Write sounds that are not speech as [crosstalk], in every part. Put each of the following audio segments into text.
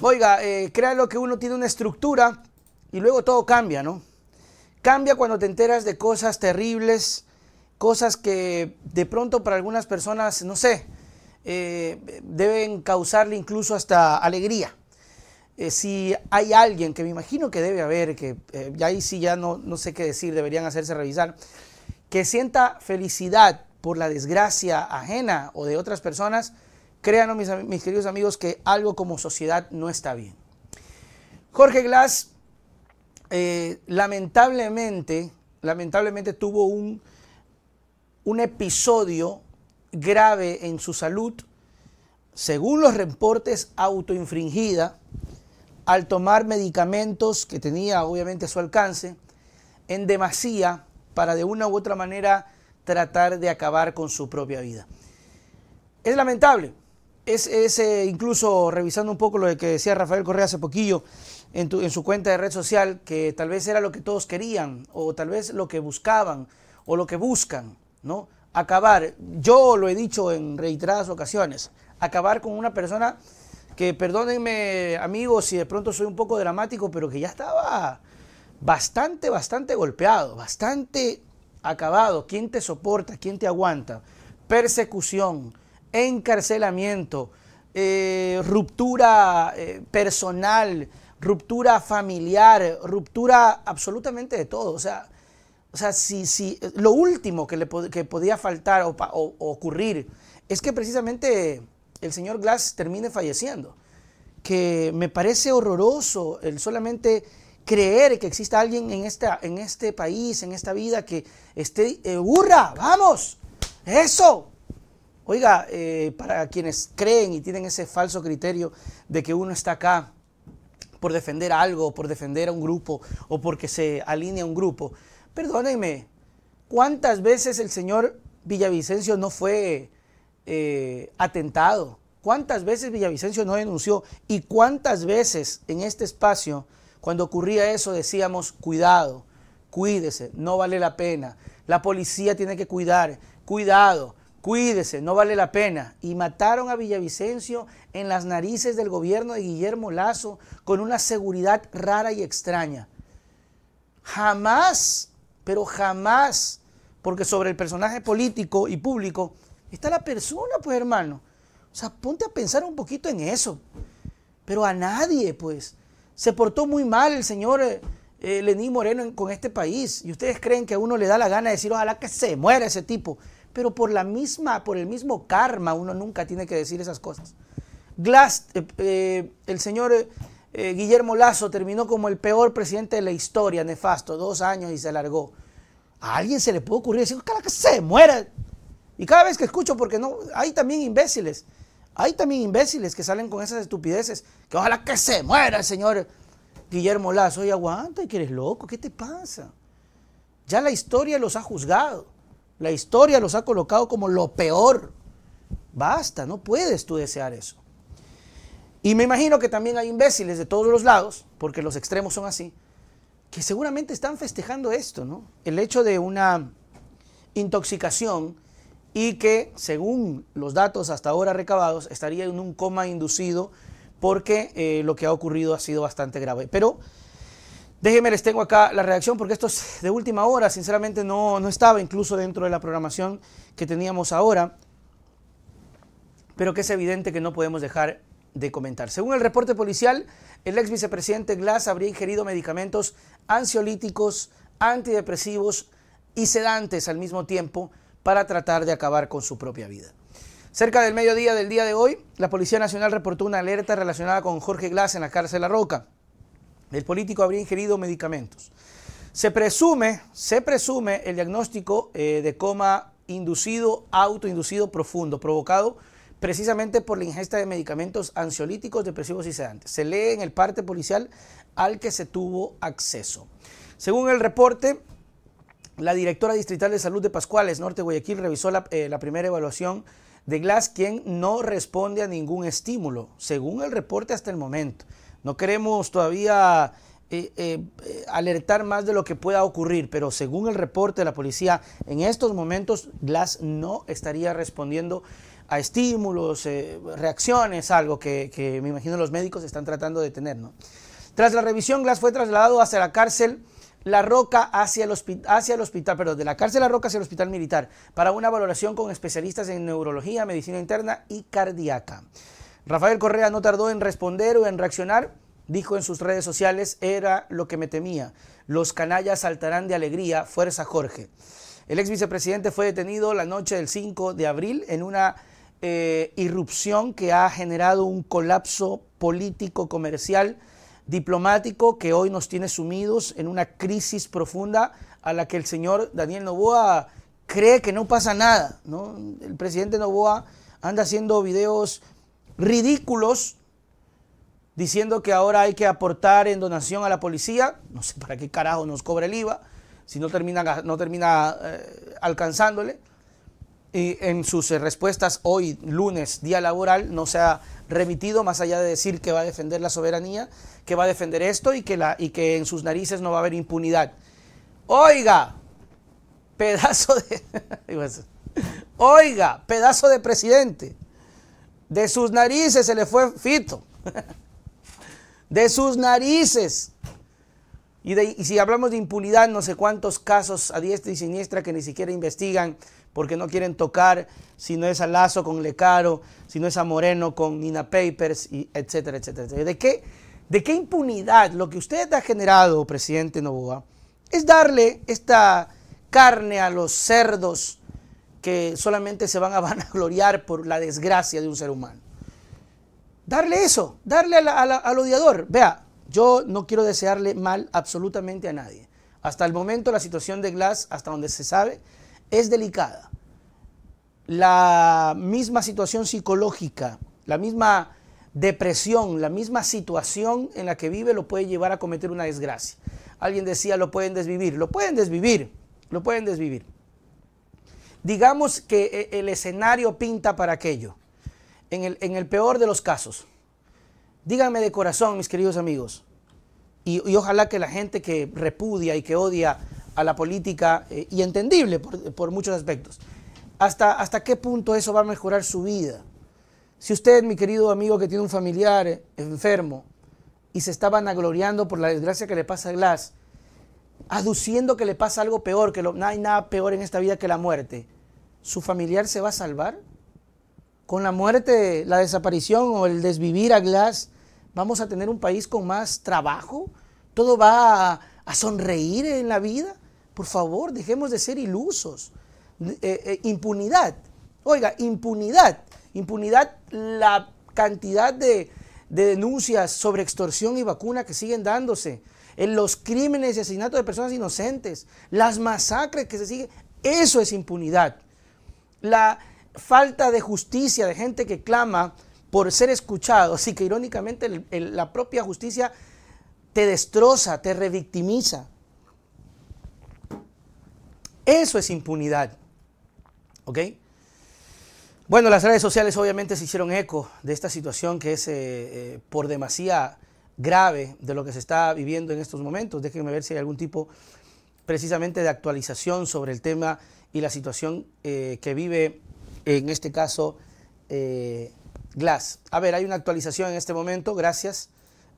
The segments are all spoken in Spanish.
Oiga, eh, créalo que uno tiene una estructura y luego todo cambia, ¿no? Cambia cuando te enteras de cosas terribles, cosas que de pronto para algunas personas, no sé, eh, deben causarle incluso hasta alegría. Eh, si hay alguien, que me imagino que debe haber, que ya ahí sí ya no, no sé qué decir, deberían hacerse revisar, que sienta felicidad por la desgracia ajena o de otras personas, Créanos, mis, queridos amigos, que algo como sociedad no está bien. Jorge Glass, eh, lamentablemente, lamentablemente tuvo un, un episodio grave en su salud, según los reportes, autoinfringida al tomar medicamentos que tenía obviamente a su alcance en demasía para de una u otra manera tratar de acabar con su propia vida. Es lamentable, es, eh, incluso revisando un poco lo que decía Rafael Correa hace poquillo en, en, su cuenta de red social, que tal vez era lo que todos querían, o tal vez lo que buscaban, o lo que buscan, ¿no? Acabar, yo lo he dicho en reiteradas ocasiones, acabar con una persona que, perdónenme amigos si de pronto soy un poco dramático, pero que ya estaba bastante, bastante golpeado, bastante acabado. ¿Quién te soporta? ¿Quién te aguanta? Persecución encarcelamiento, eh, ruptura eh, personal, ruptura familiar, ruptura absolutamente de todo. O sea, o sea si, lo último que, le podía faltar o, ocurrir es que precisamente el señor Glass termine falleciendo. Que me parece horroroso el solamente creer que exista alguien en, esta, en este país, en esta vida, que esté, burra eh, ¡Vamos! ¡Eso! Oiga, eh, para quienes creen y tienen ese falso criterio de que uno está acá por defender algo, por defender a un grupo o porque se alinea a un grupo, perdónenme, ¿cuántas veces el señor Villavicencio no fue eh, atentado? ¿Cuántas veces Villavicencio no denunció? ¿Y cuántas veces en este espacio, cuando ocurría eso, decíamos, cuidado, cuídese, no vale la pena, la policía tiene que cuidar, cuidado, cuídese, no vale la pena. Y mataron a Villavicencio en las narices del gobierno de Guillermo Lazo con una seguridad rara y extraña. Jamás, pero jamás, porque sobre el personaje político y público está la persona, pues hermano. O sea, ponte a pensar un poquito en eso. Pero a nadie, pues. Se portó muy mal el señor eh, eh, Lenín Moreno con este país. Y ustedes creen que a uno le da la gana de decir, ojalá que se muera ese tipo pero por la misma, por el mismo karma, uno nunca tiene que decir esas cosas. Glass, eh, eh, el señor eh, Guillermo Lazo terminó como el peor presidente de la historia, nefasto, dos años y se alargó. A alguien se le puede ocurrir decir, ojalá que se muera. Y cada vez que escucho, porque no, hay también imbéciles, hay también imbéciles que salen con esas estupideces, que ojalá que se muera el señor Guillermo Lazo. Y aguanta, y que eres loco, ¿qué te pasa? Ya la historia los ha juzgado. La historia los ha colocado como lo peor. Basta, no puedes tú desear eso. Y me imagino que también hay imbéciles de todos los lados, porque los extremos son así, que seguramente están festejando esto, ¿no? El hecho de una intoxicación y que, según los datos hasta ahora recabados, estaría en un coma inducido porque eh, lo que ha ocurrido ha sido bastante grave. Pero Déjenme, les tengo acá la reacción porque esto es de última hora, sinceramente no, no estaba incluso dentro de la programación que teníamos ahora, pero que es evidente que no podemos dejar de comentar. Según el reporte policial, el ex vicepresidente Glass habría ingerido medicamentos ansiolíticos, antidepresivos y sedantes al mismo tiempo para tratar de acabar con su propia vida. Cerca del mediodía del día de hoy, la Policía Nacional reportó una alerta relacionada con Jorge Glass en la cárcel La Roca. El político habría ingerido medicamentos. Se presume, se presume el diagnóstico eh, de coma inducido, autoinducido profundo, provocado precisamente por la ingesta de medicamentos ansiolíticos, depresivos y sedantes. Se lee en el parte policial al que se tuvo acceso. Según el reporte, la directora distrital de salud de Pascuales, Norte Guayaquil, revisó la, eh, la primera evaluación de Glass, quien no responde a ningún estímulo, según el reporte hasta el momento. No queremos todavía eh, eh, eh, alertar más de lo que pueda ocurrir, pero según el reporte de la policía, en estos momentos Glass no estaría respondiendo a estímulos, reacciones, algo que, me imagino los médicos están tratando de tener. Tras la revisión, Glass fue trasladado hacia la cárcel. La Roca hacia el, hacia el hospital, perdón, de la cárcel La Roca hacia el hospital militar para una valoración con especialistas en neurología, medicina interna y cardíaca. Rafael Correa no tardó en responder o en reaccionar. Dijo en sus redes sociales, era lo que me temía. Los canallas saltarán de alegría. Fuerza Jorge. El ex vicepresidente fue detenido la noche del 5 de abril en una eh, irrupción que ha generado un colapso político, comercial, diplomático que hoy nos tiene sumidos en una crisis profunda a la que el señor Daniel Novoa cree que no pasa nada. ¿no? El presidente Novoa anda haciendo videos ridículos diciendo que ahora hay que aportar en donación a la policía, no sé para qué carajo nos cobra el IVA, si no termina, no termina eh, alcanzándole. Y en sus eh, respuestas hoy, lunes, día laboral, no se ha remitido más allá de decir que va a defender la soberanía, que va a defender esto y que, y que en sus narices no va a haber impunidad. Oiga, pedazo de... [laughs] Oiga, pedazo de presidente. De sus narices se le fue Fito. [laughs] De sus narices. Y, si hablamos de impunidad, no sé cuántos casos a diestra y siniestra que ni siquiera investigan porque no quieren tocar, si no es a Lazo con Lecaro, si no es a Moreno con Nina Papers, y etcétera, etcétera, ¿De qué, ¿De qué impunidad lo que usted ha generado, presidente Novoa, es darle esta carne a los cerdos que solamente se van a [laughs] vanagloriar por la desgracia de un ser humano. Darle eso, darle al odiador. Vea, yo no quiero desearle mal absolutamente a nadie. Hasta el momento la situación de Glass, hasta donde se sabe, es delicada. La misma situación psicológica, la misma depresión, la misma situación en la que vive lo puede llevar a cometer una desgracia. Alguien decía, lo pueden desvivir, lo pueden desvivir, lo pueden desvivir. Digamos que eh, el escenario pinta para aquello, en el, peor de los casos. Díganme de corazón, mis queridos amigos, y, ojalá que la gente que repudia y que odia a la política, eh, y entendible por, muchos aspectos, hasta, ¿hasta qué punto eso va a mejorar su vida? Si usted, mi querido amigo que tiene un familiar eh, enfermo y se está vanagloriando por la desgracia que le pasa a Glass, aduciendo que le pasa algo peor, que no hay nada peor en esta vida que la muerte, su familiar se va a salvar? Con la muerte, la desaparición o el desvivir a Glass, ¿vamos a tener un país con más trabajo? ¿Todo va a, sonreír en la vida? Por favor, dejemos de ser ilusos. Eh, eh, impunidad. Oiga, impunidad. Impunidad, la cantidad de, de denuncias sobre extorsión y vacuna que siguen dándose, en eh, los crímenes y asesinatos de personas inocentes, las masacres que se siguen, eso es impunidad la falta de justicia de gente que clama por ser escuchado, así que irónicamente la propia justicia te destroza, te revictimiza. Eso es impunidad. ¿Ok? Bueno, las redes sociales obviamente se hicieron eco de esta situación que es eh, eh, por demasía grave de lo que se está viviendo en estos momentos. Déjenme ver si hay algún tipo precisamente de actualización sobre el tema y la situación eh, que vive en este caso eh, Glass. A ver, hay una actualización en este momento, gracias.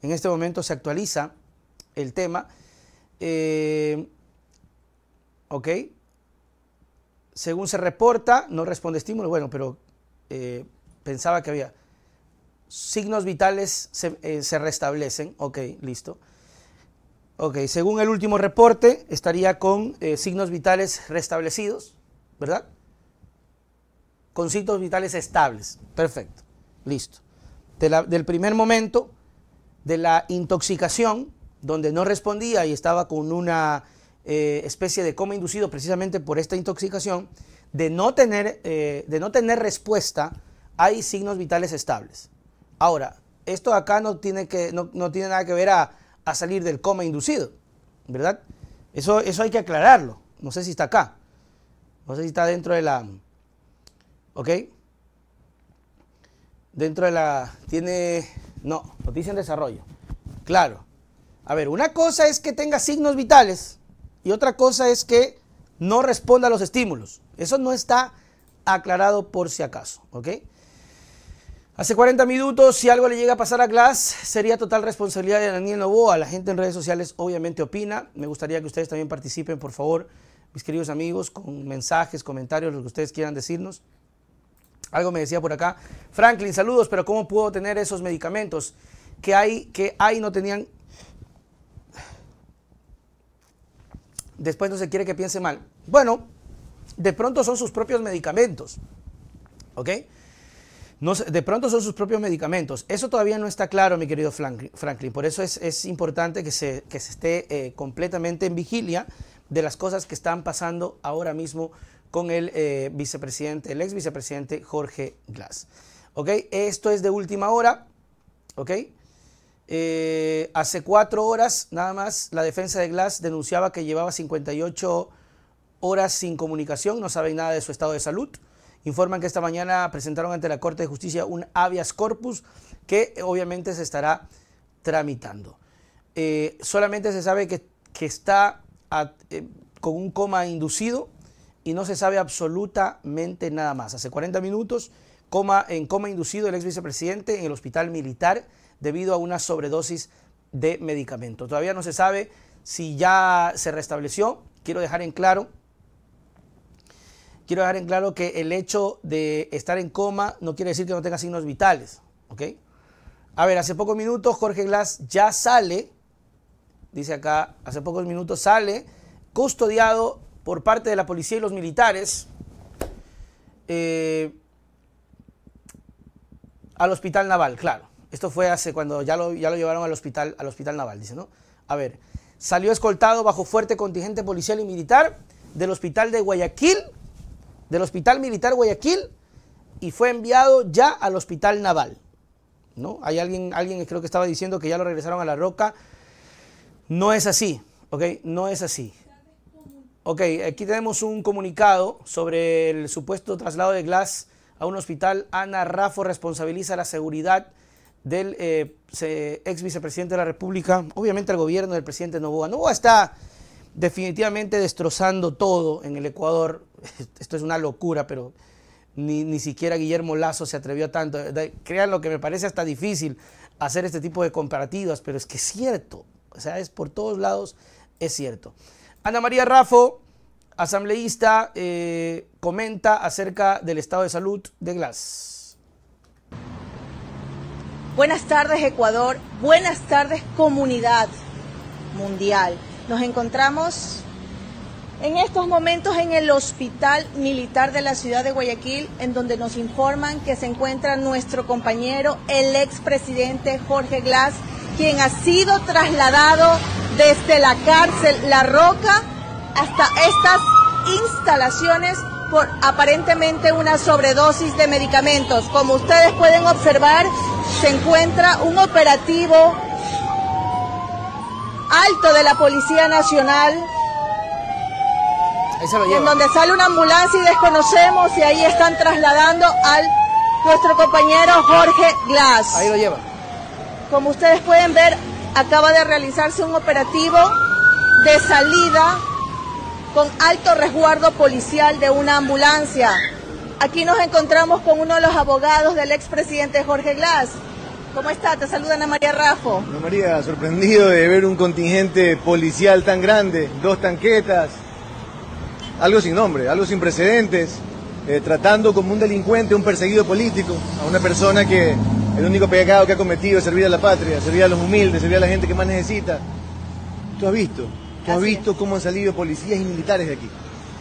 En este momento se actualiza el tema. Eh, ok. Según se reporta, no responde estímulo, bueno, pero pensaba que había. Signos vitales se, se restablecen, ok, listo. Ok, según el último reporte, estaría con eh, signos vitales restablecidos, ¿verdad? Con signos vitales estables. Perfecto, listo. del primer momento, de la intoxicación, donde no respondía y estaba con una eh, especie de coma inducido precisamente por esta intoxicación, de no tener, eh, de no tener respuesta, hay signos vitales estables. Ahora, esto acá no tiene, que, no tiene nada que ver a a salir del coma inducido, ¿verdad? Eso, eso hay que aclararlo. No sé si está acá. No sé si está dentro de la... ¿Ok? Dentro de la... Tiene... No, noticia en desarrollo. Claro. A ver, una cosa es que tenga signos vitales y otra cosa es que no responda a los estímulos. Eso no está aclarado por si acaso, ¿ok? Hace 40 minutos, si algo le llega a pasar a Glass, sería total responsabilidad de Daniel Novoa. La gente en redes sociales obviamente opina. Me gustaría que ustedes también participen, por favor, mis queridos amigos, con mensajes, comentarios, lo que ustedes quieran decirnos. Algo me decía por acá, Franklin, saludos, pero ¿cómo puedo tener esos medicamentos que hay, que hay no tenían? Después no se quiere que piense mal. Bueno, de pronto son sus propios medicamentos, ¿ok? de pronto son sus propios medicamentos. Eso todavía no está claro, mi querido Franklin. Por eso es, importante que se, esté eh, completamente en vigilia de las cosas que están pasando ahora mismo con el eh, vicepresidente, el ex vicepresidente Jorge Glass. ¿Ok? Esto es de última hora. ¿Ok? Eh, hace cuatro horas nada más la defensa de Glass denunciaba que llevaba 58 horas sin comunicación, no saben nada de su estado de salud. Informan que esta mañana presentaron ante la Corte de Justicia un habeas corpus que obviamente se estará tramitando. Eh, solamente se sabe que, está eh, con un coma inducido y no se sabe absolutamente nada más. Hace 40 minutos, coma, en coma inducido el ex vicepresidente en el hospital militar debido a una sobredosis de medicamento. Todavía no se sabe si ya se restableció. Quiero dejar en claro quiero dejar en claro que el hecho de estar en coma no quiere decir que no tenga signos vitales, ¿ok? A ver, hace pocos minutos Jorge Glass ya sale, dice acá, hace pocos minutos sale custodiado por parte de la policía y los militares eh, al hospital naval, claro. Esto fue hace cuando ya lo, ya lo llevaron al hospital, al hospital naval, dice, ¿no? A ver, salió escoltado bajo fuerte contingente policial y militar del hospital de Guayaquil del Hospital Militar Guayaquil y fue enviado ya al Hospital Naval. ¿no? Hay alguien, alguien creo que estaba diciendo que ya lo regresaron a la roca. No es así, ¿ok? No es así. Ok, aquí tenemos un comunicado sobre el supuesto traslado de Glass a un hospital. Ana Raffo responsabiliza la seguridad del eh, ex vicepresidente de la República, obviamente el gobierno del presidente Novoa. Novoa está definitivamente destrozando todo en el Ecuador. [laughs] Esto es una locura, pero ni, ni siquiera Guillermo Lazo se atrevió tanto. Crean lo que me parece hasta difícil hacer este tipo de comparativas, pero es que es cierto. O sea, es por todos lados, es cierto. Ana María Rafo, asambleísta, eh, comenta acerca del estado de salud de Glass. Buenas tardes Ecuador, buenas tardes comunidad mundial. Nos encontramos en estos momentos en el Hospital Militar de la Ciudad de Guayaquil, en donde nos informan que se encuentra nuestro compañero, el expresidente Jorge Glass, quien ha sido trasladado desde la cárcel La Roca hasta estas instalaciones por aparentemente una sobredosis de medicamentos. Como ustedes pueden observar, se encuentra un operativo alto de la Policía Nacional. En donde sale una ambulancia y desconocemos y ahí están trasladando al nuestro compañero Jorge Glass. Ahí lo lleva. Como ustedes pueden ver, acaba de realizarse un operativo de salida con alto resguardo policial de una ambulancia. Aquí nos encontramos con uno de los abogados del expresidente Jorge Glass. ¿Cómo está? Te saluda Ana María Raffo. Ana María, sorprendido de ver un contingente policial tan grande, dos tanquetas, algo sin nombre, algo sin precedentes, eh, tratando como un delincuente, un perseguido político, a una persona que el único pecado que ha cometido es servir a la patria, servir a los humildes, servir a la gente que más necesita. Tú has visto, tú has visto cómo han salido policías y militares de aquí.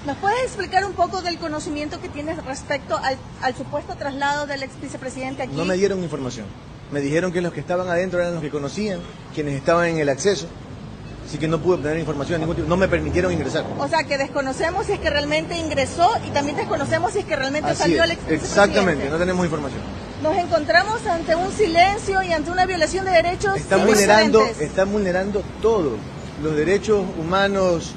¿Nos puedes explicar un poco del conocimiento que tienes respecto al, al supuesto traslado del ex vicepresidente aquí? No me dieron información. Me dijeron que los que estaban adentro eran los que conocían, quienes estaban en el acceso. Así que no pude obtener información de ningún tipo, no me permitieron ingresar. O sea, que desconocemos si es que realmente ingresó y también desconocemos si es que realmente salió al el Exactamente, no tenemos información. Nos encontramos ante un silencio y ante una violación de derechos Está vulnerando, Están vulnerando todo. los derechos humanos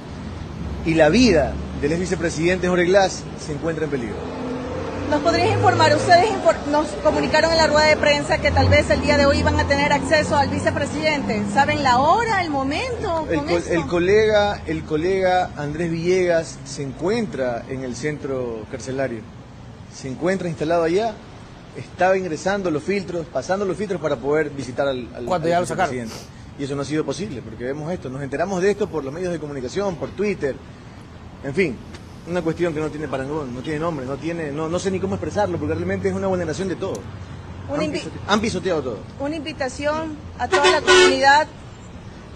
y la vida del ex vicepresidente Jorge Glass se encuentra en peligro. ¿Nos podrías informar? Ustedes nos comunicaron en la rueda de prensa que tal vez el día de hoy van a tener acceso al vicepresidente. ¿Saben la hora, el momento? El, colega, el colega Andrés Villegas se encuentra en el centro carcelario. Se encuentra instalado allá. Estaba ingresando los filtros, pasando los filtros para poder visitar al, al, ya vicepresidente. y eso no ha sido posible, porque vemos esto. Nos enteramos de esto por los medios de comunicación, por Twitter, en fin una cuestión que no tiene parangón, no tiene nombre, no tiene, no, no sé ni cómo expresarlo, porque realmente es una vulneración de todo. han, pisoteado, todo. Una invitación a toda la comunidad.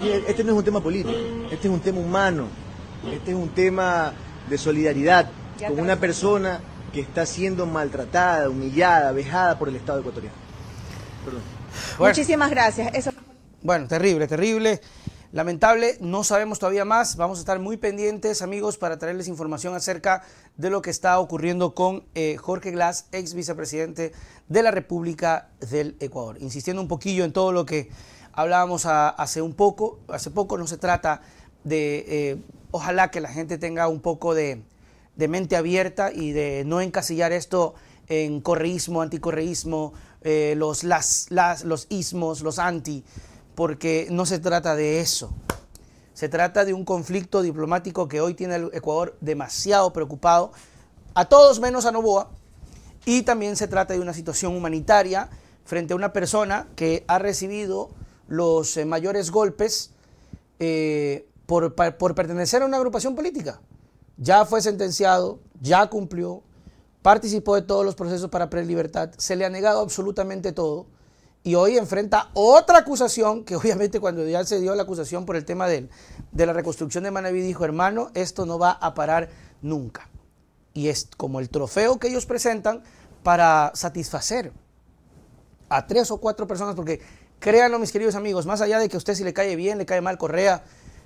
E-, este no es un tema político, este es un tema humano, este es un tema de solidaridad con una persona que está siendo maltratada, humillada, vejada por el Estado ecuatoriano. Muchísimas gracias. Bueno, terrible, terrible. Lamentable, no sabemos todavía más. Vamos a estar muy pendientes, amigos, para traerles información acerca de lo que está ocurriendo con eh, Jorge Glass, ex vicepresidente de la República del Ecuador. Insistiendo un poquillo en todo lo que hablábamos hace un poco, hace poco no se trata de, eh, ojalá que la gente tenga un poco de, mente abierta y de no encasillar esto en correísmo, anticorreísmo, eh, los, las, los ismos, los anti porque no se trata de eso. Se trata de un conflicto diplomático que hoy tiene el Ecuador demasiado preocupado, a todos menos a Novoa, y también se trata de una situación humanitaria frente a una persona que ha recibido los eh, mayores golpes eh, por, por pertenecer a una agrupación política. Ya fue sentenciado, ya cumplió, participó de todos los procesos para prelibertad, se le ha negado absolutamente todo y hoy enfrenta otra acusación, que obviamente cuando ya se dio la acusación por el tema de, la reconstrucción de Manaví, dijo, hermano, esto no va a parar nunca. Y es como el trofeo que ellos presentan para satisfacer a tres o cuatro personas, porque créanlo mis queridos amigos, más allá de que a usted si le cae bien, le cae mal Correa,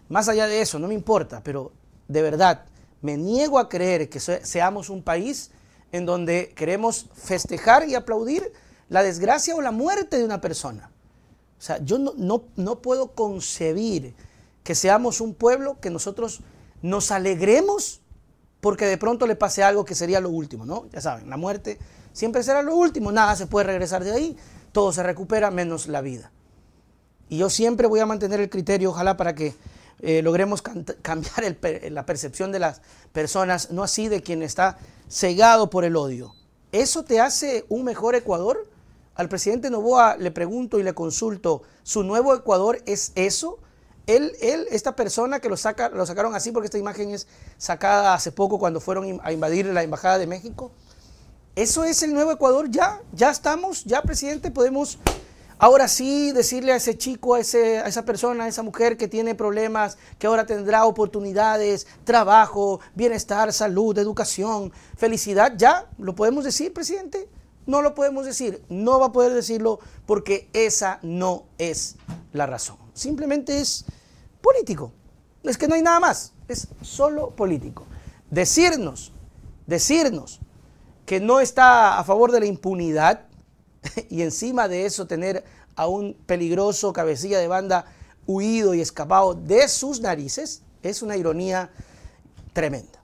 más allá de eso, no me importa, pero de verdad, me niego a creer que seamos un país en donde queremos festejar y aplaudir la desgracia o la muerte de una persona. O sea, yo no, puedo concebir que seamos un pueblo que nosotros nos alegremos porque de pronto le pase algo que sería lo último, ¿no? Ya saben, la muerte siempre será lo último, nada se puede regresar de ahí, todo se recupera menos la vida. Y yo siempre voy a mantener el criterio, ojalá para que eh, logremos cambiar la percepción de las personas, no así de quien está cegado por el odio. ¿Eso te hace un mejor Ecuador? Al presidente Novoa le pregunto y le consulto, ¿su nuevo Ecuador es eso? Él, él esta persona que lo, saca, lo sacaron así porque esta imagen es sacada hace poco cuando fueron a invadir la Embajada de México. ¿Eso es el nuevo Ecuador? ¿Ya? ¿Ya estamos? ¿Ya, presidente? ¿Podemos ahora sí decirle a ese chico, a, ese, a esa persona, a esa mujer que tiene problemas, que ahora tendrá oportunidades, trabajo, bienestar, salud, educación, felicidad? ¿Ya? ¿Lo podemos decir, presidente? No lo podemos decir, no va a poder decirlo porque esa no es la razón. Simplemente es político. Es que no hay nada más, es solo político. Decirnos, decirnos que no está a favor de la impunidad [laughs] y encima de eso tener a un peligroso cabecilla de banda huido y escapado de sus narices, es una ironía tremenda.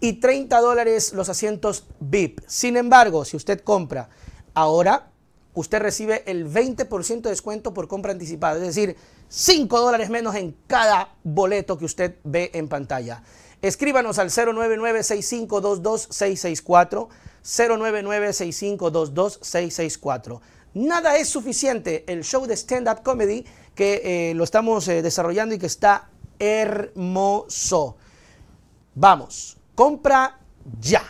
y 30 dólares los asientos VIP. Sin embargo, si usted compra ahora, usted recibe el 20% de descuento por compra anticipada, es decir, 5 dólares menos en cada boleto que usted ve en pantalla. Escríbanos al 099-6522-664, 099 Nada es suficiente, el show de stand-up comedy que eh, lo estamos eh, desarrollando y que está hermoso. Vamos. Compra ya.